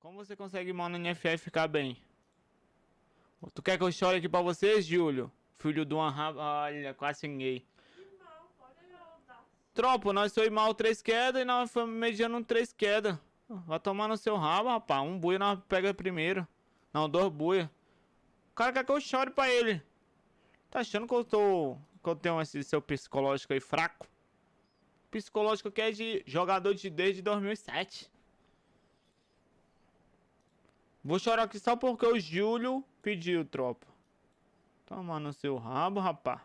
Como você consegue mano no NFF ficar bem? Tu quer que eu chore aqui pra vocês, Júlio? Filho do Anra... Olha, quase ninguém. Tropa, nós foi mal três quedas e nós fomos mediando três quedas. Vai tomar no seu rabo, rapaz. Um buia nós pega primeiro. Não, dois buia. O cara quer que eu chore pra ele. Tá achando que eu tô... Que eu tenho esse seu psicológico aí fraco? Psicológico que é de jogador de desde 2007. Vou chorar aqui só porque o Júlio pediu, tropa. Toma no seu rabo, rapá.